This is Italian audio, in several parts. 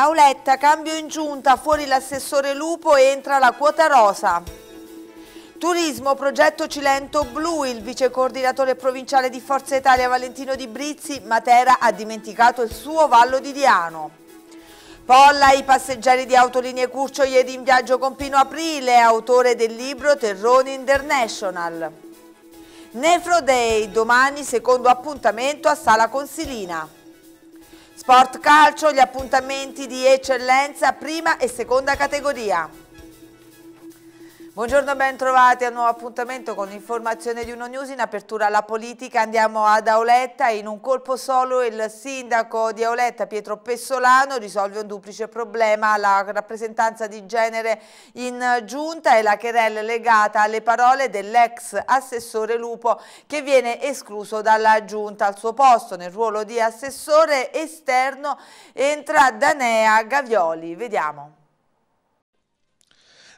Auletta, cambio in giunta, fuori l'assessore Lupo entra la quota rosa. Turismo, progetto Cilento Blu, il vice coordinatore provinciale di Forza Italia Valentino Di Brizzi, Matera ha dimenticato il suo Vallo di Diano. Polla, i passeggeri di Autolinee Curcio ieri in viaggio con Pino Aprile, autore del libro Terroni International. Nefro Day, domani secondo appuntamento a Sala Consilina. Sport Calcio, gli appuntamenti di eccellenza prima e seconda categoria. Buongiorno, ben trovati a un nuovo appuntamento con informazione di Uno News in apertura alla politica. Andiamo ad Auletta, in un colpo solo il sindaco di Auletta Pietro Pessolano risolve un duplice problema, la rappresentanza di genere in giunta e la querelle legata alle parole dell'ex assessore Lupo che viene escluso dalla giunta. Al suo posto nel ruolo di assessore esterno entra Danea Gavioli. Vediamo.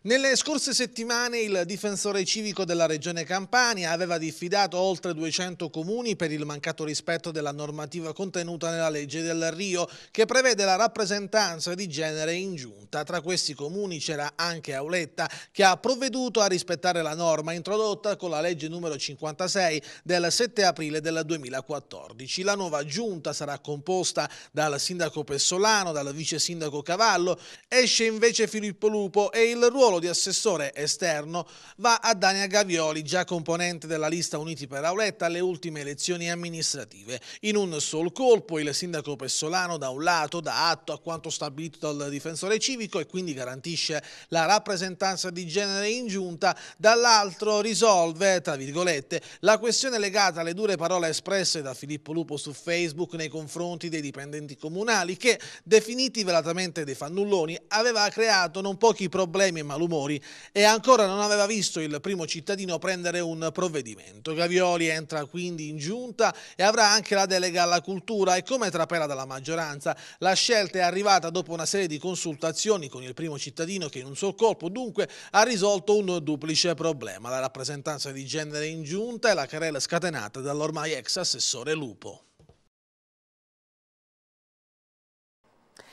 Nelle scorse settimane il difensore civico della Regione Campania aveva diffidato oltre 200 comuni per il mancato rispetto della normativa contenuta nella legge del Rio che prevede la rappresentanza di genere in giunta. Tra questi comuni c'era anche Auletta che ha provveduto a rispettare la norma introdotta con la legge numero 56 del 7 aprile del 2014. La nuova giunta sarà composta dal sindaco Pessolano, dal vice sindaco Cavallo, esce invece Filippo Lupo e il ruolo ruolo di assessore esterno va a Dania Gavioli, già componente della lista Uniti per Auletta alle ultime elezioni amministrative. In un sol colpo il sindaco Pessolano da un lato dà atto a quanto stabilito dal difensore civico e quindi garantisce la rappresentanza di genere in giunta, dall'altro risolve, tra virgolette, la questione legata alle dure parole espresse da Filippo Lupo su Facebook nei confronti dei dipendenti comunali che, definiti velatamente dei fannulloni, aveva creato non pochi problemi e ma malumori e ancora non aveva visto il primo cittadino prendere un provvedimento. Gavioli entra quindi in giunta e avrà anche la delega alla cultura e come trapela dalla maggioranza la scelta è arrivata dopo una serie di consultazioni con il primo cittadino che in un sol colpo dunque ha risolto un duplice problema, la rappresentanza di genere in giunta e la querela scatenata dall'ormai ex assessore Lupo.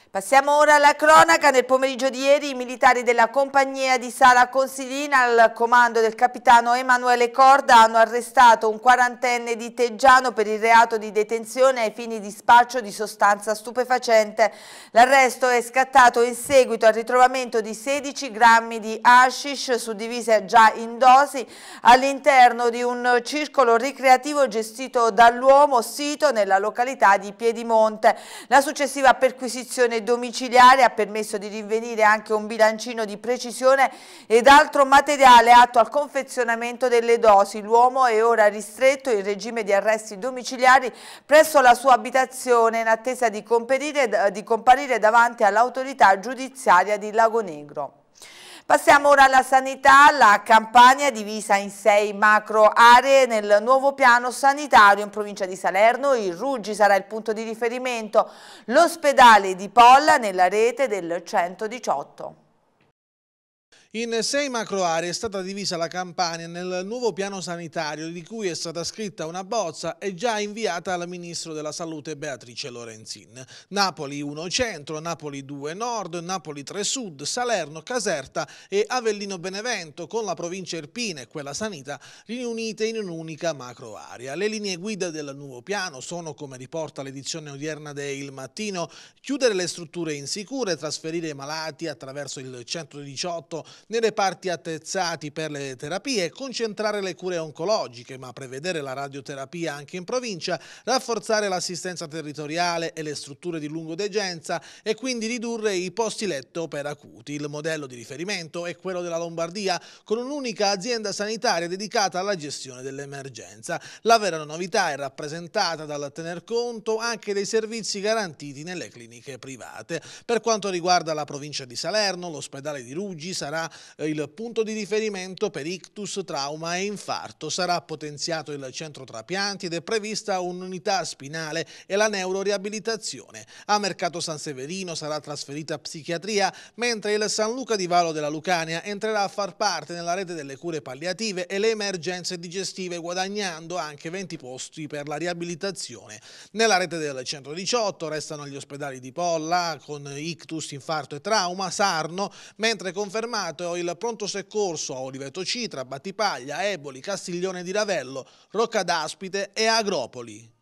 Passiamo ora alla cronaca. Nel pomeriggio di ieri i militari della compagnia di Sala Consilina al comando del capitano Emanuele Corda hanno arrestato un quarantenne di Teggiano per il reato di detenzione ai fini di spaccio di sostanza stupefacente. L'arresto è scattato in seguito al ritrovamento di 16 grammi di hashish suddivise già in dosi all'interno di un circolo ricreativo gestito dall'uomo sito nella località di Piedimonte. La successiva perquisizione detenzione domiciliare ha permesso di rinvenire anche un bilancino di precisione ed altro materiale atto al confezionamento delle dosi. L'uomo è ora ristretto in regime di arresti domiciliari presso la sua abitazione in attesa di, di comparire davanti all'autorità giudiziaria di Lago Negro. Passiamo ora alla sanità, la campagna è divisa in sei macro aree nel nuovo piano sanitario in provincia di Salerno, il Ruggi sarà il punto di riferimento, l'ospedale di Polla nella rete del 118. In sei macro aree è stata divisa la Campania nel nuovo piano sanitario di cui è stata scritta una bozza e già inviata al Ministro della Salute Beatrice Lorenzin. Napoli 1 Centro, Napoli 2 Nord, Napoli 3 Sud, Salerno, Caserta e Avellino Benevento con la provincia Erpina e quella Sanita riunite in un'unica macro area. Le linee guida del nuovo piano sono, come riporta l'edizione odierna de Il Mattino, chiudere le strutture insicure, trasferire i malati attraverso il 118 nei reparti attrezzati per le terapie, concentrare le cure oncologiche, ma prevedere la radioterapia anche in provincia, rafforzare l'assistenza territoriale e le strutture di lungodegenza e quindi ridurre i posti letto per acuti. Il modello di riferimento è quello della Lombardia, con un'unica azienda sanitaria dedicata alla gestione dell'emergenza. La vera novità è rappresentata dal tener conto anche dei servizi garantiti nelle cliniche private. Per quanto riguarda la provincia di Salerno, l'ospedale di Ruggi sarà eh, il punto di riferimento per ictus, trauma e infarto. Sarà potenziato il centro trapianti ed è prevista un'unità spinale e la neuroriabilitazione. A Mercato San Severino sarà trasferita a psichiatria, mentre il San Luca di Valo della Lucania entrerà a far parte nella rete delle cure palliative e le emergenze digestive, guadagnando anche 20 posti per la riabilitazione. Nella rete del 118 restano gli ospedali di Polla con ictus, infarto e trauma, Sarno, mentre confermato impiegato il pronto soccorso a Oliveto Citra, Battipaglia, Eboli, Castiglione di Ravello, Rocca d'Aspite e Agropoli.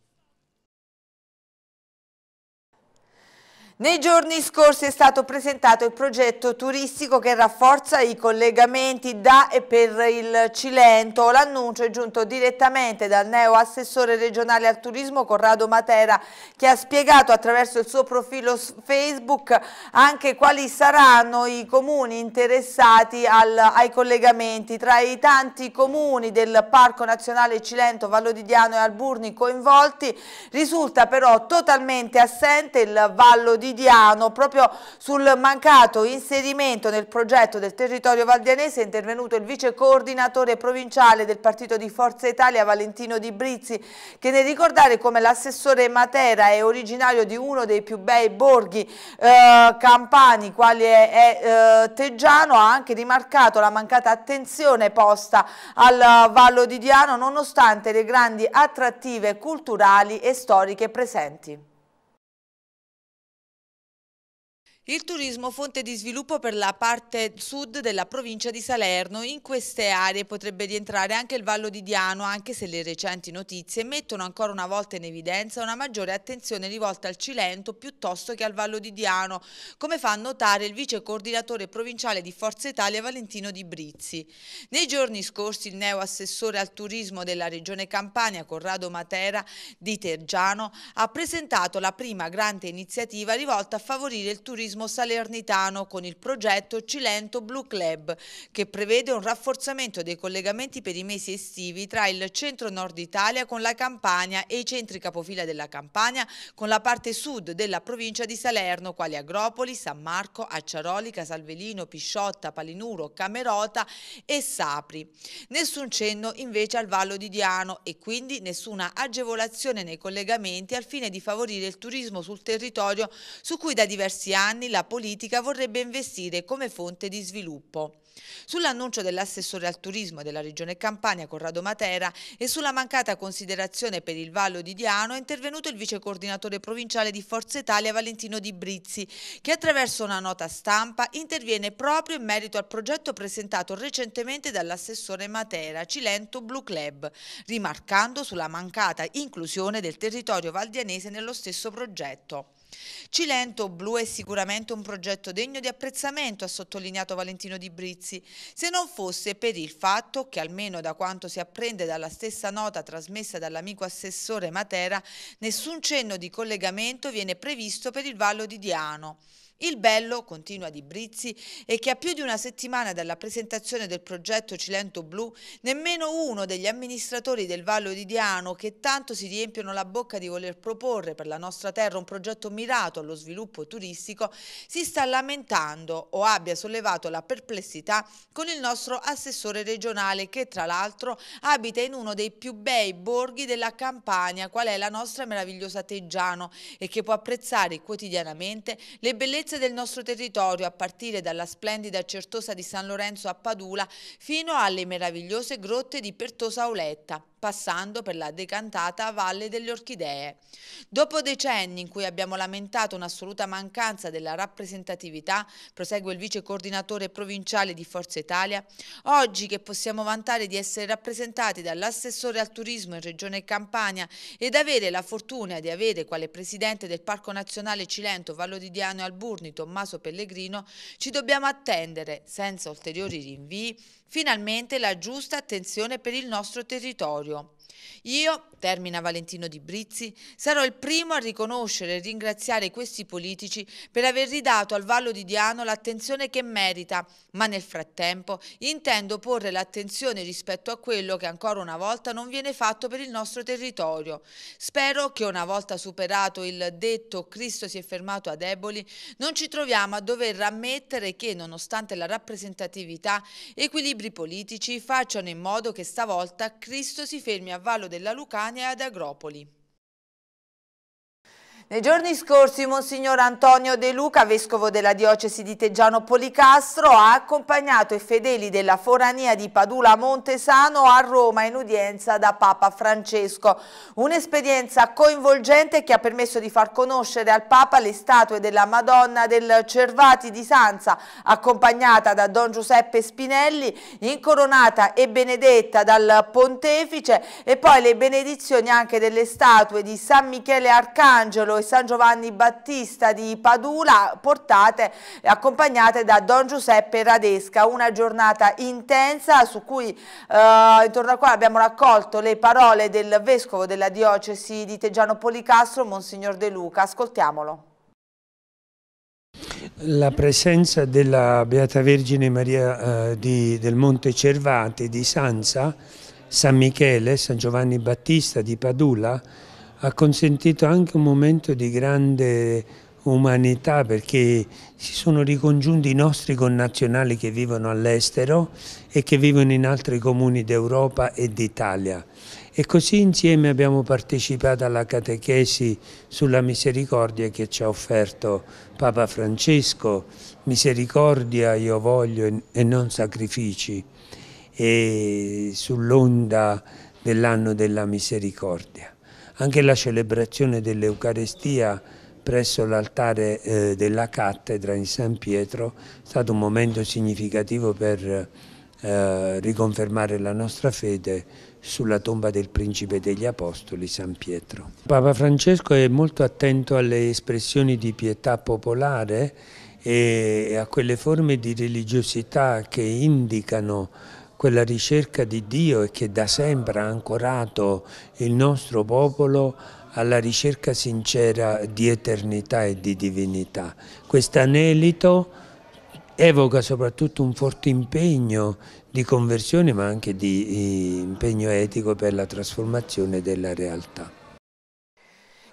Nei giorni scorsi è stato presentato il progetto turistico che rafforza i collegamenti da e per il Cilento. L'annuncio è giunto direttamente dal neo assessore regionale al turismo Corrado Matera che ha spiegato attraverso il suo profilo Facebook anche quali saranno i comuni interessati al, ai collegamenti. Tra i tanti comuni del Parco Nazionale Cilento, Vallo di Diano e Alburni coinvolti risulta però totalmente assente il Vallo di quotidiano proprio sul mancato inserimento nel progetto del territorio valdianese è intervenuto il vice coordinatore provinciale del partito di Forza Italia Valentino Di Brizzi che nel ricordare come l'assessore Matera è originario di uno dei più bei borghi eh, campani quali è, è eh, Teggiano ha anche rimarcato la mancata attenzione posta al Vallo di Diano nonostante le grandi attrattive culturali e storiche presenti. Il turismo fonte di sviluppo per la parte sud della provincia di Salerno. In queste aree potrebbe rientrare anche il Vallo di Diano, anche se le recenti notizie mettono ancora una volta in evidenza una maggiore attenzione rivolta al Cilento piuttosto che al Vallo di Diano, come fa notare il vice coordinatore provinciale di Forza Italia Valentino Di Brizzi. Nei giorni scorsi il neo assessore al turismo della regione Campania, Corrado Matera di Tergiano, ha presentato la prima grande iniziativa rivolta a favorire il turismo turismo salernitano con il progetto Cilento Blue Club che prevede un rafforzamento dei collegamenti per i mesi estivi tra il centro-nord Italia con la Campania e i centri capofila della Campania con la parte sud della provincia di Salerno quali Agropoli, San Marco, Acciaroli, Casalvelino, Pisciotta, Palinuro, Camerota e Sapri. Nessun cenno invece al Vallo di Diano e quindi nessuna agevolazione nei collegamenti al fine di favorire il turismo sul territorio su cui da diversi anni anni la politica vorrebbe investire come fonte di sviluppo. Sull'annuncio dell'assessore al turismo della regione Campania Corrado Matera e sulla mancata considerazione per il Vallo di Diano è intervenuto il vice coordinatore provinciale di Forza Italia Valentino Di Brizzi che attraverso una nota stampa interviene proprio in merito al progetto presentato recentemente dall'assessore Matera Cilento Blue Club rimarcando sulla mancata inclusione del territorio valdianese nello stesso progetto. Cilento Blu è sicuramente un progetto degno di apprezzamento, ha sottolineato Valentino Di Brizzi, se non fosse per il fatto che almeno da quanto si apprende dalla stessa nota trasmessa dall'amico assessore Matera, nessun cenno di collegamento viene previsto per il Vallo di Diano. Il bello, continua Di Brizzi, è che a più di una settimana dalla presentazione del progetto Cilento Blu, nemmeno uno degli amministratori del Vallo di Diano, che tanto si riempiono la bocca di voler proporre per la nostra terra un progetto mirato allo sviluppo turistico, si sta lamentando o abbia sollevato la perplessità con il nostro assessore regionale che tra l'altro abita in uno dei più bei borghi della Campania, qual è la nostra meravigliosa Teggiano, e che può apprezzare quotidianamente le bellezze bellezze del nostro territorio, a partire dalla splendida Certosa di San Lorenzo a Padula fino alle meravigliose grotte di Pertosa Auletta passando per la decantata Valle delle Orchidee. Dopo decenni in cui abbiamo lamentato un'assoluta mancanza della rappresentatività, prosegue il vice coordinatore provinciale di Forza Italia, oggi che possiamo vantare di essere rappresentati dall'assessore al turismo in Regione Campania ed avere la fortuna di avere quale presidente del Parco Nazionale Cilento, Vallo di Diano e Alburni, Tommaso Pellegrino, ci dobbiamo attendere, senza ulteriori rinvii, finalmente la giusta attenzione per il nostro territorio 되고요. Io, termina Valentino Di Brizzi, sarò il primo a riconoscere e ringraziare questi politici per aver ridato al Vallo di Diano l'attenzione che merita, ma nel frattempo intendo porre l'attenzione rispetto a quello che ancora una volta non viene fatto per il nostro territorio. Spero che una volta superato il detto Cristo si è fermato a deboli, non ci troviamo a dover ammettere che, nonostante la rappresentatività, equilibri politici facciano in modo che stavolta Cristo si fermi a a Vallo della Lucania e ad Agropoli. Nei giorni scorsi Monsignor Antonio De Luca, vescovo della diocesi di Teggiano Policastro, ha accompagnato i fedeli della forania di Padula Montesano a Roma in udienza da Papa Francesco. Un'esperienza coinvolgente che ha permesso di far conoscere al Papa le statue della Madonna del Cervati di Sanza, accompagnata da Don Giuseppe Spinelli, incoronata e benedetta dal Pontefice e poi le benedizioni anche delle statue di San Michele Arcangelo e San Giovanni Battista di Padula portate e accompagnate da Don Giuseppe Radesca, una giornata intensa su cui, eh, intorno a quale abbiamo raccolto le parole del Vescovo della Diocesi di Teggiano Policastro, Monsignor De Luca. Ascoltiamolo. La presenza della Beata Vergine Maria eh, di, del Monte Cervate di Sanza, San Michele, San Giovanni Battista di Padula, ha consentito anche un momento di grande umanità perché si sono ricongiunti i nostri connazionali che vivono all'estero e che vivono in altri comuni d'Europa e d'Italia. E così insieme abbiamo partecipato alla catechesi sulla misericordia che ci ha offerto Papa Francesco. Misericordia io voglio e non sacrifici. E sull'onda dell'anno della misericordia. Anche la celebrazione dell'Eucarestia presso l'altare eh, della cattedra in San Pietro è stato un momento significativo per eh, riconfermare la nostra fede sulla tomba del principe degli apostoli San Pietro. Papa Francesco è molto attento alle espressioni di pietà popolare e a quelle forme di religiosità che indicano quella ricerca di Dio e che da sempre ha ancorato il nostro popolo alla ricerca sincera di eternità e di divinità. Quest'anelito evoca soprattutto un forte impegno di conversione ma anche di eh, impegno etico per la trasformazione della realtà.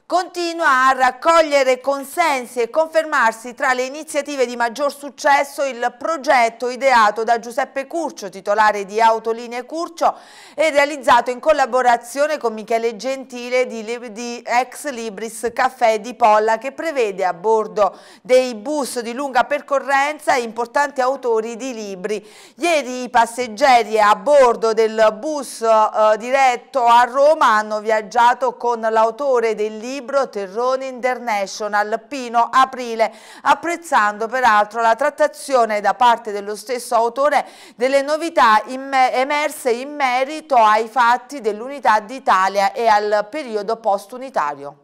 Continua a raccogliere consensi e confermarsi tra le iniziative di maggior successo il progetto ideato da Giuseppe Curcio, titolare di Autolinee Curcio, e realizzato in collaborazione con Michele Gentile di, di Ex Libris Caffè di Polla, che prevede a bordo dei bus di lunga percorrenza importanti autori di libri. Ieri i passeggeri a bordo del bus eh, diretto a Roma hanno viaggiato con l'autore del libro libro Terroni International Pino Aprile, apprezzando peraltro la trattazione da parte dello stesso autore delle novità emerse in merito ai fatti dell'unità d'Italia e al periodo post-unitario.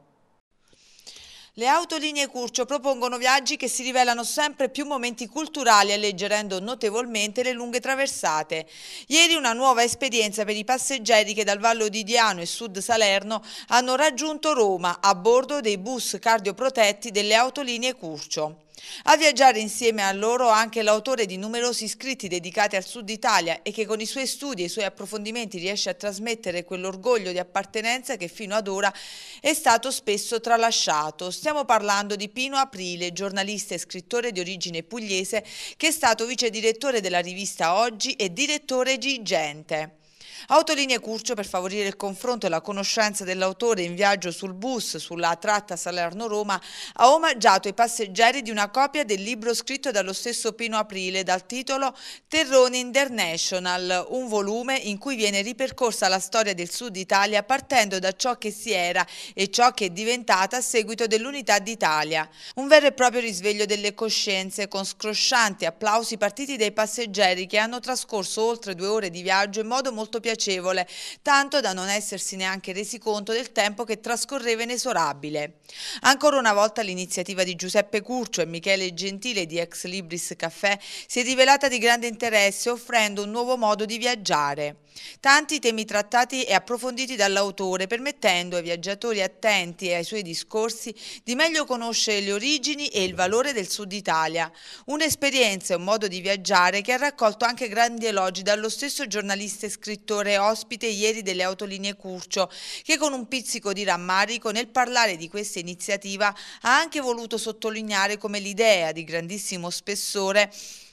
Le autolinee Curcio propongono viaggi che si rivelano sempre più momenti culturali alleggerendo notevolmente le lunghe traversate. Ieri una nuova esperienza per i passeggeri che dal Vallo di Diano e Sud Salerno hanno raggiunto Roma a bordo dei bus cardioprotetti delle autolinee Curcio. A viaggiare insieme a loro anche l'autore di numerosi scritti dedicati al Sud Italia e che con i suoi studi e i suoi approfondimenti riesce a trasmettere quell'orgoglio di appartenenza che fino ad ora è stato spesso tralasciato. Stiamo parlando di Pino Aprile, giornalista e scrittore di origine pugliese che è stato vice direttore della rivista Oggi e direttore di Gente. Autolinee Curcio per favorire il confronto e la conoscenza dell'autore in viaggio sul bus sulla tratta Salerno-Roma ha omaggiato i passeggeri di una copia del libro scritto dallo stesso Pino Aprile dal titolo Terrone International, un volume in cui viene ripercorsa la storia del Sud Italia partendo da ciò che si era e ciò che è diventata a seguito dell'unità d'Italia. Un vero e proprio risveglio delle coscienze con scroscianti applausi partiti dai passeggeri che hanno trascorso oltre due ore di viaggio in modo molto piacevole piacevole, tanto da non essersi neanche resi conto del tempo che trascorreva inesorabile. Ancora una volta l'iniziativa di Giuseppe Curcio e Michele Gentile di Ex Libris Caffè si è rivelata di grande interesse offrendo un nuovo modo di viaggiare. Tanti temi trattati e approfonditi dall'autore, permettendo ai viaggiatori attenti e ai suoi discorsi di meglio conoscere le origini e il valore del Sud Italia. Un'esperienza e un modo di viaggiare che ha raccolto anche grandi elogi dallo stesso giornalista e scrittore ospite ieri delle autolinee Curcio, che con un pizzico di rammarico nel parlare di questa iniziativa ha anche voluto sottolineare come l'idea di grandissimo spessore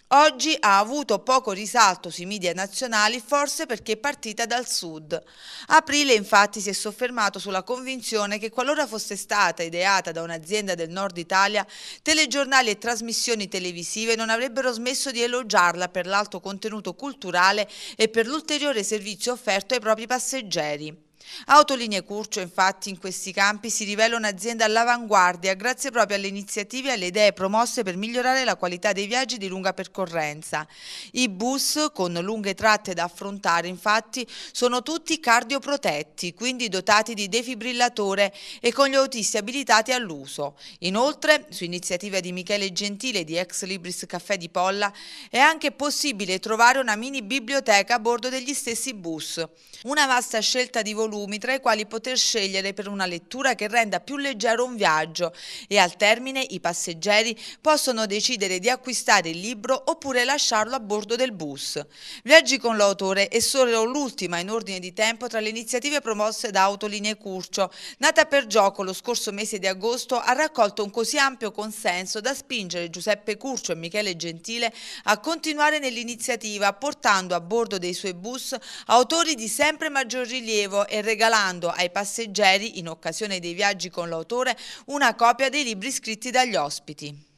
Oggi ha avuto poco risalto sui media nazionali forse perché è partita dal sud. Aprile infatti si è soffermato sulla convinzione che qualora fosse stata ideata da un'azienda del nord Italia, telegiornali e trasmissioni televisive non avrebbero smesso di elogiarla per l'alto contenuto culturale e per l'ulteriore servizio offerto ai propri passeggeri. Autolinee Curcio infatti in questi campi si rivela un'azienda all'avanguardia grazie proprio alle iniziative e alle idee promosse per migliorare la qualità dei viaggi di lunga percorrenza. I bus con lunghe tratte da affrontare infatti sono tutti cardioprotetti, quindi dotati di defibrillatore e con gli autisti abilitati all'uso. Inoltre, su iniziativa di Michele Gentile di Ex Libris Caffè di Polla, è anche possibile trovare una mini biblioteca a bordo degli stessi bus. Una vasta scelta di volumi volumi tra i quali poter scegliere per una lettura che renda più leggero un viaggio e al termine i passeggeri possono decidere di acquistare il libro oppure lasciarlo a bordo del bus. Viaggi con l'autore è solo l'ultima in ordine di tempo tra le iniziative promosse da Autoline Curcio. Nata per gioco lo scorso mese di agosto ha raccolto un così ampio consenso da spingere Giuseppe Curcio e Michele Gentile a continuare nell'iniziativa portando a bordo dei suoi bus autori di sempre maggior rilievo e regalando ai passeggeri, in occasione dei viaggi con l'autore, una copia dei libri scritti dagli ospiti.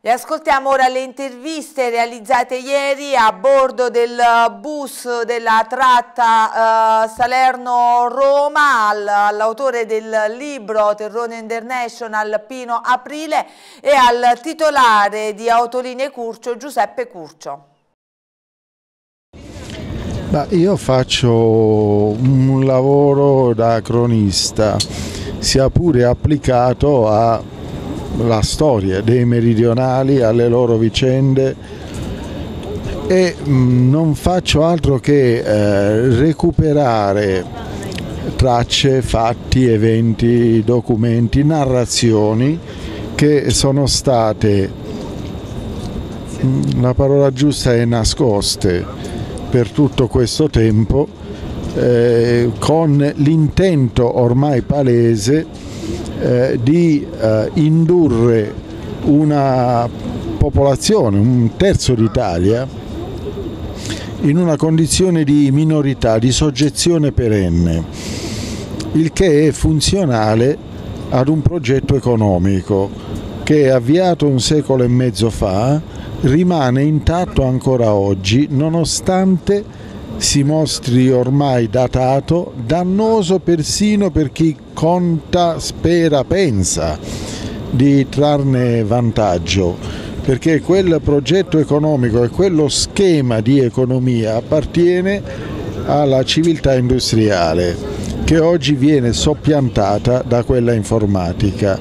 E ascoltiamo ora le interviste realizzate ieri a bordo del bus della tratta eh, Salerno-Roma all'autore del libro Terrone International Pino Aprile e al titolare di Autoline Curcio Giuseppe Curcio. Ma io faccio un lavoro da cronista, sia pure applicato alla storia dei meridionali, alle loro vicende e mm, non faccio altro che eh, recuperare tracce, fatti, eventi, documenti, narrazioni che sono state, mm, la parola giusta è nascoste, per tutto questo tempo eh, con l'intento ormai palese eh, di eh, indurre una popolazione, un terzo d'Italia, in una condizione di minorità, di soggezione perenne, il che è funzionale ad un progetto economico che è avviato un secolo e mezzo fa rimane intatto ancora oggi nonostante si mostri ormai datato, dannoso persino per chi conta, spera, pensa di trarne vantaggio, perché quel progetto economico e quello schema di economia appartiene alla civiltà industriale che oggi viene soppiantata da quella informatica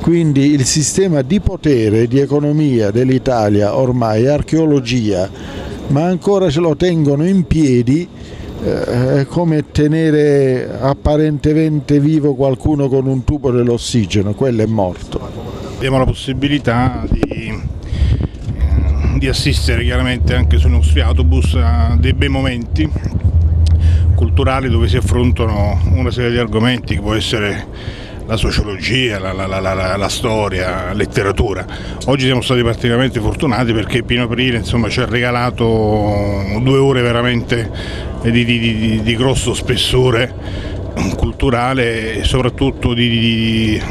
quindi il sistema di potere di economia dell'Italia ormai è archeologia, ma ancora ce lo tengono in piedi eh, come tenere apparentemente vivo qualcuno con un tubo dell'ossigeno, quello è morto. Abbiamo la possibilità di, eh, di assistere chiaramente anche sui nostri autobus a dei bei momenti culturali dove si affrontano una serie di argomenti che può essere la sociologia, la, la, la, la, storia, la letteratura. Oggi siamo stati particolarmente fortunati perché Pino Aprile insomma, ci ha regalato due ore veramente di, di, di, di grosso spessore culturale e soprattutto di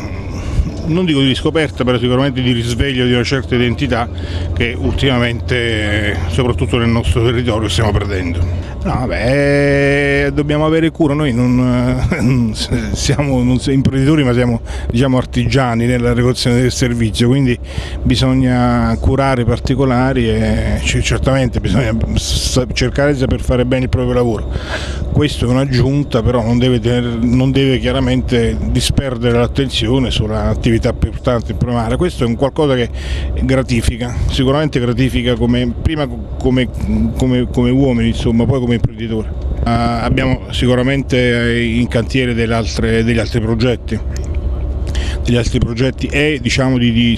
non dico di riscoperta, però sicuramente di risveglio di una certa identità che ultimamente, soprattutto nel nostro territorio, stiamo perdendo. No, beh, dobbiamo avere cura, noi non eh, siamo, non siamo imprenditori ma siamo diciamo, artigiani nella regolazione del servizio, quindi bisogna curare i particolari e certamente bisogna cercare di saper fare bene il proprio lavoro. Questo è un'aggiunta, però non deve, non deve chiaramente disperdere l'attenzione sull'attività più portanti in primavera, questo è un qualcosa che gratifica, sicuramente gratifica come, prima come, come, come uomini, insomma, poi come imprenditore. Uh, ah, abbiamo sicuramente eh, in cantiere degli altri progetti, degli altri progetti e diciamo, di, di,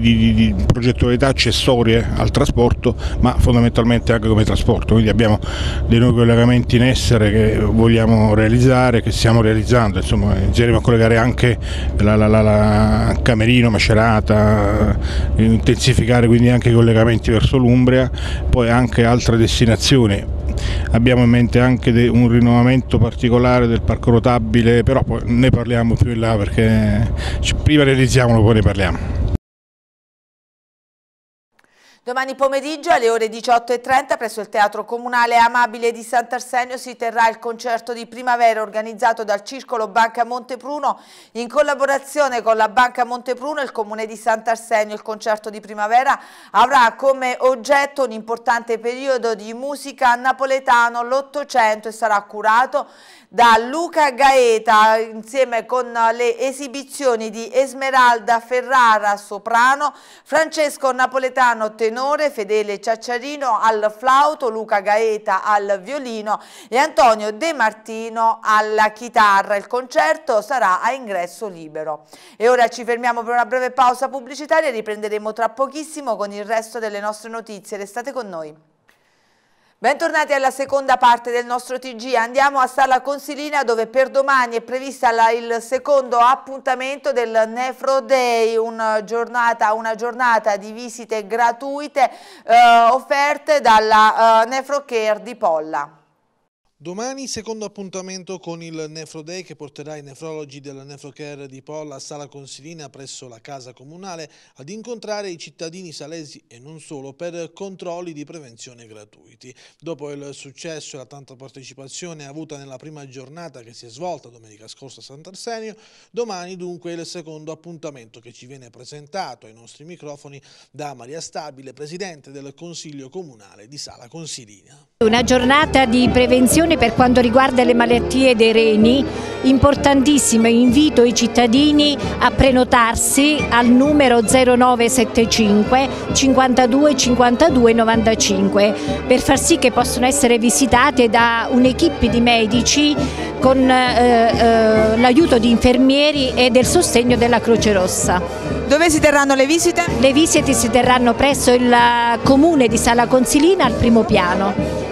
di, di, progettualità accessorie al trasporto, ma fondamentalmente anche come trasporto. Quindi abbiamo dei nuovi collegamenti in essere che vogliamo realizzare, che stiamo realizzando, insomma, inizieremo a collegare anche la, la, la, la Camerino, Macerata, eh, intensificare quindi anche i collegamenti verso l'Umbria, poi anche altre destinazioni abbiamo in mente anche un rinnovamento particolare del parco rotabile, però poi ne parliamo più in là perché prima realizziamolo poi ne parliamo. Domani pomeriggio alle ore 18.30 presso il Teatro Comunale Amabile di Sant'Arsenio si terrà il concerto di primavera organizzato dal Circolo Banca Montepruno in collaborazione con la Banca Montepruno e il Comune di Sant'Arsenio. Il concerto di primavera avrà come oggetto un importante periodo di musica napoletano, l'Ottocento e sarà curato da Luca Gaeta insieme con le esibizioni di Esmeralda Ferrara soprano, Francesco Napoletano tenore, Fedele Ciacciarino al flauto, Luca Gaeta al violino e Antonio De Martino alla chitarra. Il concerto sarà a ingresso libero. E ora ci fermiamo per una breve pausa pubblicitaria, e riprenderemo tra pochissimo con il resto delle nostre notizie. Restate con noi. Bentornati alla seconda parte del nostro TG, andiamo a Sala Consilina dove per domani è prevista la, il secondo appuntamento del Nefro Day, una giornata, una giornata di visite gratuite eh, offerte dalla eh, Nefrocare di Polla. Domani secondo appuntamento con il Nefro Day che porterà i nefrologi della Nefrocare di Polla a Sala Consilina presso la Casa Comunale ad incontrare i cittadini salesi e non solo per controlli di prevenzione gratuiti. Dopo il successo e la tanta partecipazione avuta nella prima giornata che si è svolta domenica scorsa a Sant'Arsenio, domani dunque il secondo appuntamento che ci viene presentato ai nostri microfoni da Maria Stabile, Presidente del Consiglio Comunale di Sala Consilina. Una giornata di prevenzione informazione per quanto riguarda le malattie dei reni importantissima, invito i cittadini a prenotarsi al numero 0975 52 52 95 per far sì che possano essere visitate da un'equipe di medici con eh, eh, l'aiuto di infermieri e del sostegno della Croce Rossa. Dove si terranno le visite? Le visite si terranno presso il comune di Sala Consilina al primo piano.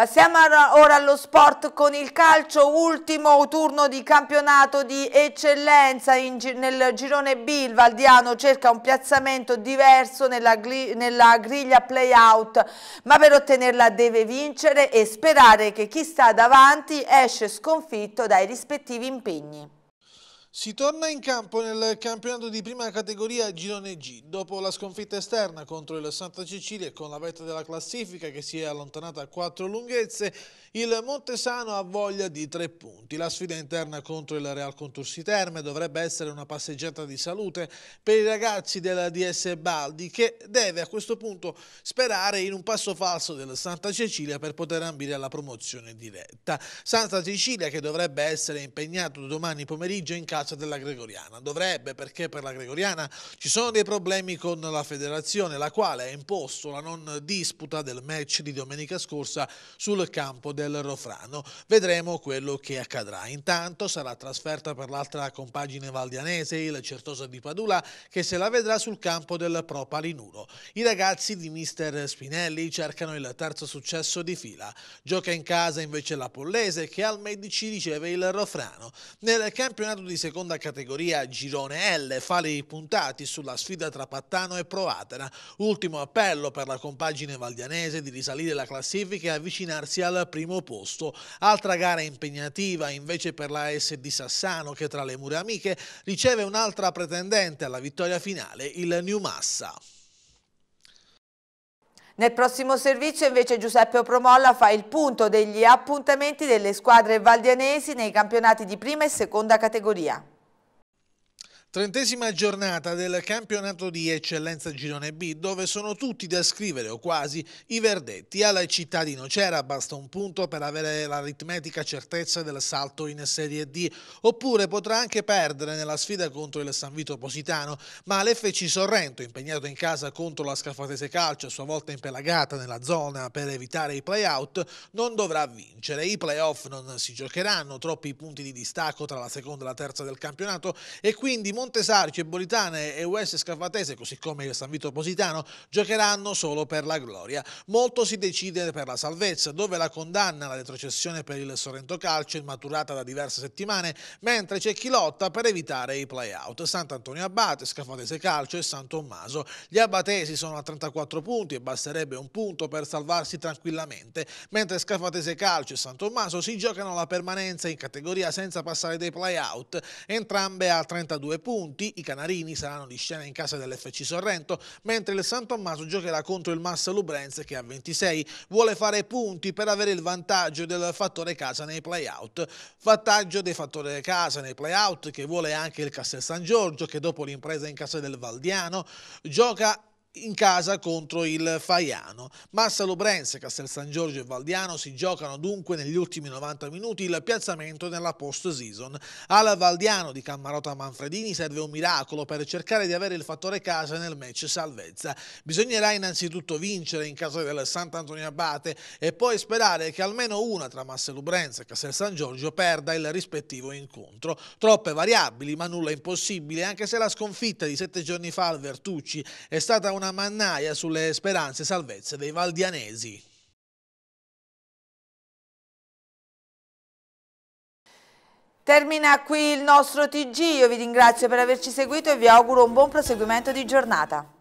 Passiamo ora allo sport con il calcio, ultimo turno di campionato di eccellenza in, nel girone B, il Valdiano cerca un piazzamento diverso nella, nella griglia play-out, ma per ottenerla deve vincere e sperare che chi sta davanti esce sconfitto dai rispettivi impegni. Si torna in campo nel campionato di prima categoria Girone G. Dopo la sconfitta esterna contro il Santa Cecilia e con la vetta della classifica che si è allontanata a quattro lunghezze, il Montesano ha voglia di tre punti. La sfida interna contro il Real Contursi Terme dovrebbe essere una passeggiata di salute per i ragazzi della DS Baldi che deve a questo punto sperare in un passo falso del Santa Cecilia per poter ambire alla promozione diretta. Santa Cecilia che dovrebbe essere impegnato domani pomeriggio in campo efficacia della Gregoriana. Dovrebbe, perché per la Gregoriana ci sono dei problemi con la federazione, la quale ha imposto la non disputa del match di domenica scorsa sul campo del Rofrano. Vedremo quello che accadrà. Intanto sarà trasferta per l'altra compagine valdianese, il Certosa di Padula, che se la vedrà sul campo del Pro Palinuro. I ragazzi di mister Spinelli cercano il terzo successo di fila. Gioca in casa invece la Pollese, che al Medici riceve il Rofrano. Nel campionato di seconda seconda categoria Girone L, fare i puntati sulla sfida tra Pattano e Proatena. Ultimo appello per la compagine valdianese di risalire la classifica e avvicinarsi al primo posto. Altra gara impegnativa invece per la SD Sassano che tra le mura amiche riceve un'altra pretendente alla vittoria finale, il New Massa. Nel prossimo servizio invece Giuseppe Opromolla fa il punto degli appuntamenti delle squadre valdianesi nei campionati di prima e seconda categoria. Trentesima giornata del campionato di eccellenza Girone B dove sono tutti da scrivere o quasi i verdetti. Alla città di Nocera basta un punto per avere l'aritmetica certezza del salto in Serie D oppure potrà anche perdere nella sfida contro il San Vito Positano ma l'FC Sorrento impegnato in casa contro la Scafatese Calcio a sua volta impelagata nella zona per evitare i playout non dovrà vincere. I playoff non si giocheranno, troppi punti di distacco tra la seconda e la terza del campionato e quindi Montesarci, Bolitane e West Scafatese, così come il San Vito Positano, giocheranno solo per la gloria. Molto si decide per la salvezza, dove la condanna alla retrocessione per il Sorrento Calcio è maturata da diverse settimane, mentre c'è chi lotta per evitare i play-out. Sant'Antonio Abate, Scafatese Calcio e San Tommaso. Gli abatesi sono a 34 punti e basterebbe un punto per salvarsi tranquillamente, mentre Scafatese Calcio e San Tommaso si giocano la permanenza in categoria senza passare dei play-out, entrambe a 32 punti punti, i Canarini saranno di scena in casa dell'FC Sorrento, mentre il San Tommaso giocherà contro il Massa Lubrense che a 26 vuole fare punti per avere il vantaggio del fattore casa nei playout. Vantaggio dei fattori casa nei playout che vuole anche il Castel San Giorgio che dopo l'impresa in casa del Valdiano gioca in casa contro il Faiano. Massa Lubrense, Castel San Giorgio e Valdiano si giocano dunque negli ultimi 90 minuti il piazzamento nella post-season. Al Valdiano di Cammarota Manfredini serve un miracolo per cercare di avere il fattore casa nel match salvezza. Bisognerà innanzitutto vincere in casa del Sant'Antonio Abate e poi sperare che almeno una tra Massa Lubrense e Castel San Giorgio perda il rispettivo incontro. Troppe variabili ma nulla impossibile anche se la sconfitta di sette giorni fa al Vertucci è stata una una mannaia sulle speranze e salvezze dei valdianesi. Termina qui il nostro TG, io vi ringrazio per averci seguito e vi auguro un buon proseguimento di giornata.